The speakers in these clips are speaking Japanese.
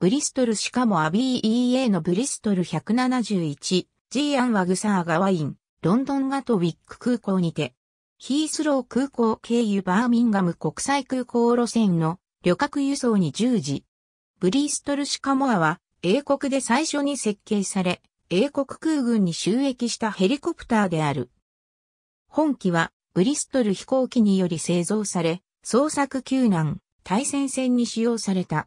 ブリストルシカモアビー EA のブリストル 171G アンワグサーガワイン、ロンドンガトウィック空港にて、ヒースロー空港経由バーミンガム国際空港路線の旅客輸送に従事。ブリストルシカモアは英国で最初に設計され、英国空軍に収益したヘリコプターである。本機はブリストル飛行機により製造され、捜索救難、対戦線に使用された。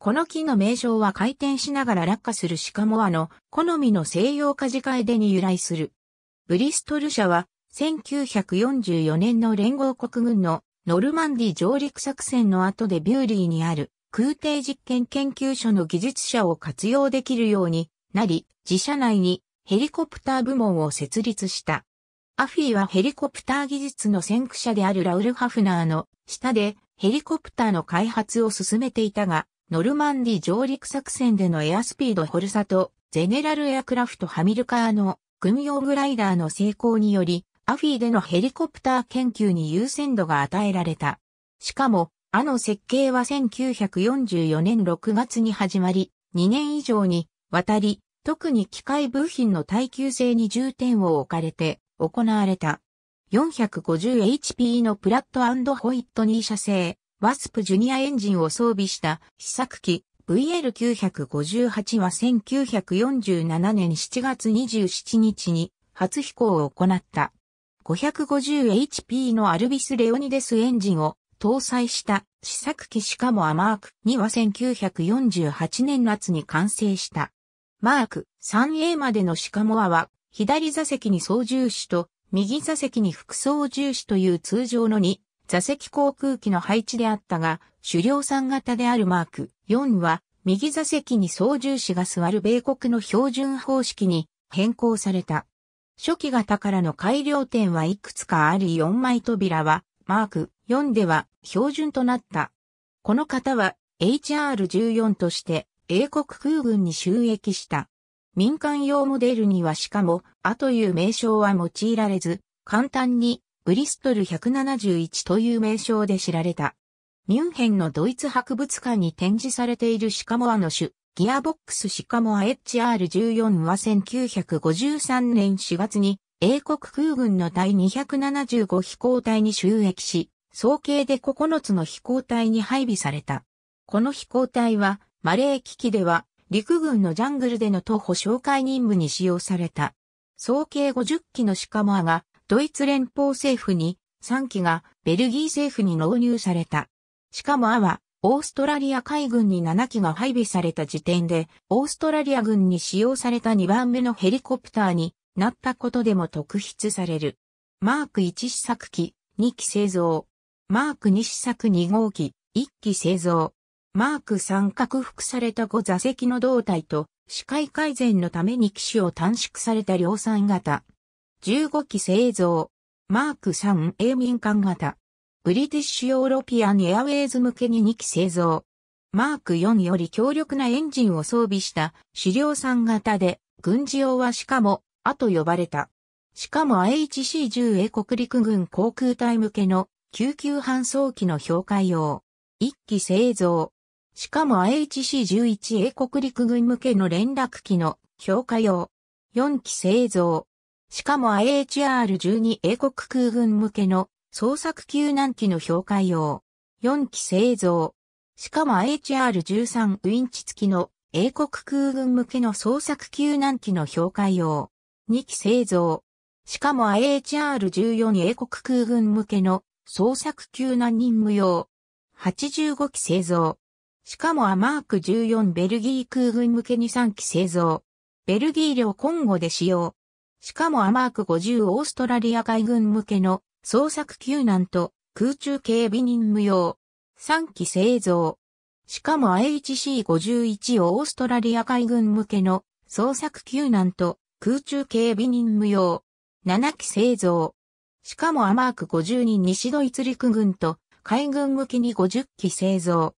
この木の名称は回転しながら落下するシカモアの好みの西洋カジカエデに由来する。ブリストル社は1944年の連合国軍のノルマンディ上陸作戦の後でビューリーにある空挺実験研究所の技術者を活用できるようになり、自社内にヘリコプター部門を設立した。アフィはヘリコプター技術の先駆者であるラウル・ハフナーの下でヘリコプターの開発を進めていたが、ノルマンディ上陸作戦でのエアスピードホルサとゼネラルエアクラフトハミルカーの軍用グライダーの成功により、アフィでのヘリコプター研究に優先度が与えられた。しかも、あの設計は1944年6月に始まり、2年以上にわたり、特に機械部品の耐久性に重点を置かれて行われた。450HP のプラットホイットニー社製ワスプジュニアエンジンを装備した試作機 VL958 は1947年7月27日に初飛行を行った。550HP のアルビス・レオニデスエンジンを搭載した試作機しかもアマーク2は1948年夏に完成した。マーク 3A までのシカモアは左座席に操縦士と右座席に副操縦士という通常の2座席航空機の配置であったが、主量産型であるマーク4は、右座席に操縦士が座る米国の標準方式に変更された。初期型からの改良点はいくつかあり4枚扉は、マーク4では標準となった。この型は HR14 として英国空軍に収益した。民間用モデルにはしかも、あという名称は用いられず、簡単にブリストル171という名称で知られた。ミュンヘンのドイツ博物館に展示されているシカモアの種、ギアボックスシカモア HR14 は1953年4月に英国空軍の第275飛行隊に収益し、総計で9つの飛行隊に配備された。この飛行隊は、マレー危機では、陸軍のジャングルでの徒歩紹介任務に使用された。総計50機のシカモアがドイツ連邦政府に3機がベルギー政府に納入された。しかもアは、オーストラリア海軍に7機が配備された時点で、オーストラリア軍に使用された2番目のヘリコプターになったことでも特筆される。マーク1試作機、2機製造。マーク2試作2号機、1機製造。マーク3拡幅された5座席の胴体と、視界改善のために機種を短縮された量産型、15機製造。マーク3 A 民間型。ブリティッシュヨーロピアンエアウェイズ向けに2機製造。マーク4より強力なエンジンを装備した資料3型で、軍事用はしかも、あと呼ばれた。しかも IHC10 a 国陸軍航空隊向けの救急搬送機の評価用。1機製造。しかも IHC11 a 国陸軍向けの連絡機の評価用。4機製造。しかも IHR-12 英国空軍向けの捜索救難機の評価用。4機製造。しかも IHR-13 ウインチ付きの英国空軍向けの捜索救難機の評価用。2機製造。しかも IHR-14 英国空軍向けの捜索救難任務用。85機製造。しかもアマーク14ベルギー空軍向けに3機製造。ベルギー領コンゴで使用。しかもアマーク50オーストラリア海軍向けの捜索救難と空中警備任務用3機製造。しかも IHC51 オーストラリア海軍向けの捜索救難と空中警備任務用7機製造。しかもアマーク5に西ドイツ陸軍と海軍向けに50機製造。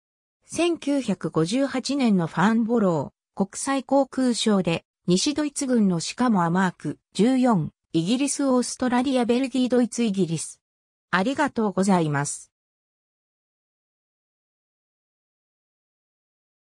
1958年のファンボロー国際航空省で西ドイツ軍のシカモアマーク14、イギリスオーストラリアベルギードイツイギリス。ありがとうございます。